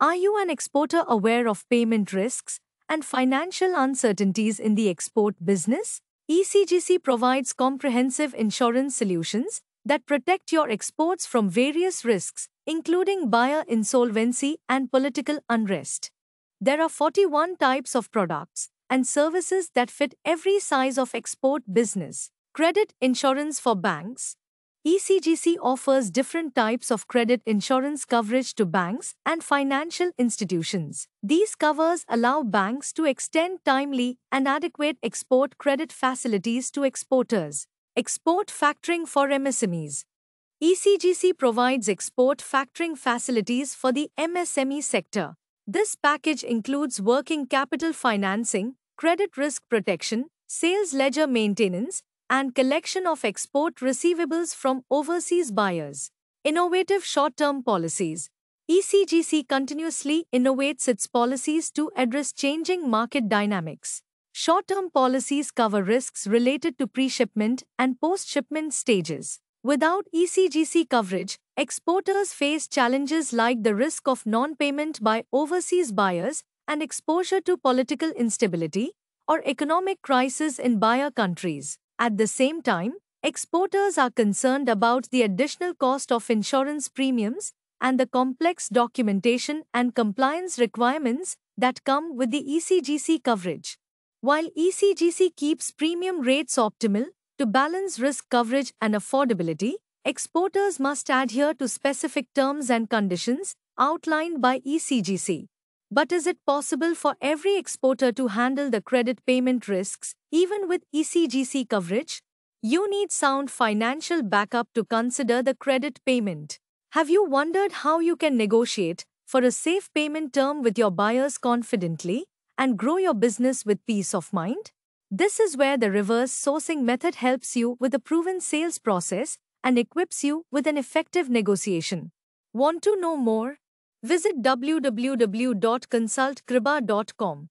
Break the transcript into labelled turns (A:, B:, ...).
A: Are you an exporter aware of payment risks and financial uncertainties in the export business? ECGC provides comprehensive insurance solutions that protect your exports from various risks, including buyer insolvency and political unrest. There are 41 types of products and services that fit every size of export business. Credit insurance for banks, ECGC offers different types of credit insurance coverage to banks and financial institutions. These covers allow banks to extend timely and adequate export credit facilities to exporters. Export factoring for MSMEs. ECGC provides export factoring facilities for the MSME sector. This package includes working capital financing, credit risk protection, sales ledger maintenance, and collection of export receivables from overseas buyers. Innovative short term policies. ECGC continuously innovates its policies to address changing market dynamics. Short term policies cover risks related to pre shipment and post shipment stages. Without ECGC coverage, exporters face challenges like the risk of non payment by overseas buyers and exposure to political instability or economic crisis in buyer countries. At the same time, exporters are concerned about the additional cost of insurance premiums and the complex documentation and compliance requirements that come with the ECGC coverage. While ECGC keeps premium rates optimal to balance risk coverage and affordability, exporters must adhere to specific terms and conditions outlined by ECGC. But is it possible for every exporter to handle the credit payment risks even with ECGC coverage, you need sound financial backup to consider the credit payment. Have you wondered how you can negotiate for a safe payment term with your buyers confidently and grow your business with peace of mind? This is where the reverse sourcing method helps you with a proven sales process and equips you with an effective negotiation. Want to know more? Visit www.consultcriba.com.